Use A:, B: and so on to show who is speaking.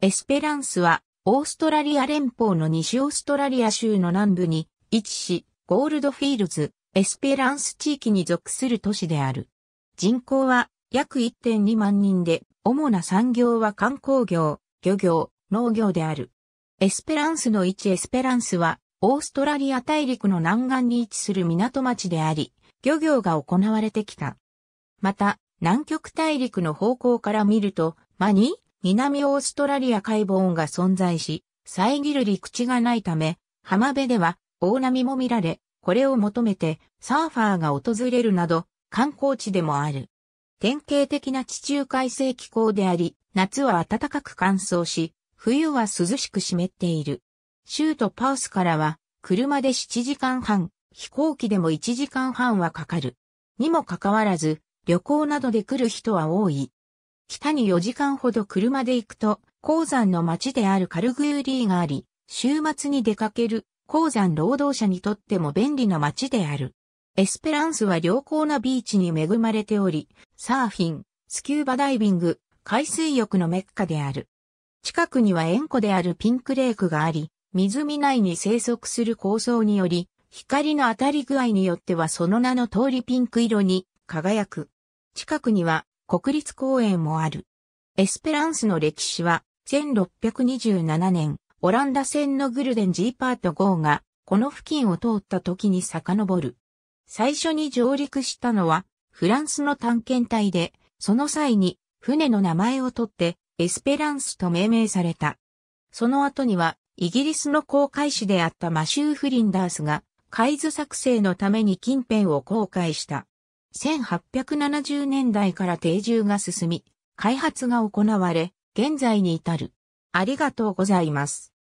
A: エス
B: ペランスは、オーストラリア連邦の西オーストラリア州の南部に位置し、ゴールドフィールズ、エスペランス地域に属する都市である。人口は約1.2万人で、主な産業は観光業、漁業、農業である。エスペランスの位置エスペランスは、オーストラリア大陸の南岸に位置する港町であり、漁業が行われてきた。また、南極大陸の方向から見ると、マニー南オーストラリア海音が存在し、遮る陸地がないため、浜辺では大波も見られ、これを求めてサーファーが訪れるなど観光地でもある。典型的な地中海性気候であり、夏は暖かく乾燥し、冬は涼しく湿っている。州都パースからは車で7時間半、飛行機でも1時間半はかかる。にもかかわらず、旅行などで来る人は多い。北に4時間ほど車で行くと、鉱山の町であるカルグーリーがあり、週末に出かける鉱山労働者にとっても便利な町である。エスペランスは良好なビーチに恵まれており、サーフィン、スキューバダイビング、海水浴のメッカである。近くには塩湖であるピンクレークがあり、湖内に生息する構想により、光の当たり具合によってはその名の通りピンク色に輝く。近くには国立公園もある。エスペランスの歴史は、1627年、オランダ船のグルデン G パート号が、この付近を通った時に遡る。最初に上陸したのは、フランスの探検隊で、その際に、船の名前を取って、エスペランスと命名された。その後には、イギリスの航海士であったマシュー・フリンダースが、海図作成のために近辺を航海した。1870年代から定住が進み、開発が行われ、現在に至る。あ
A: りがとうございます。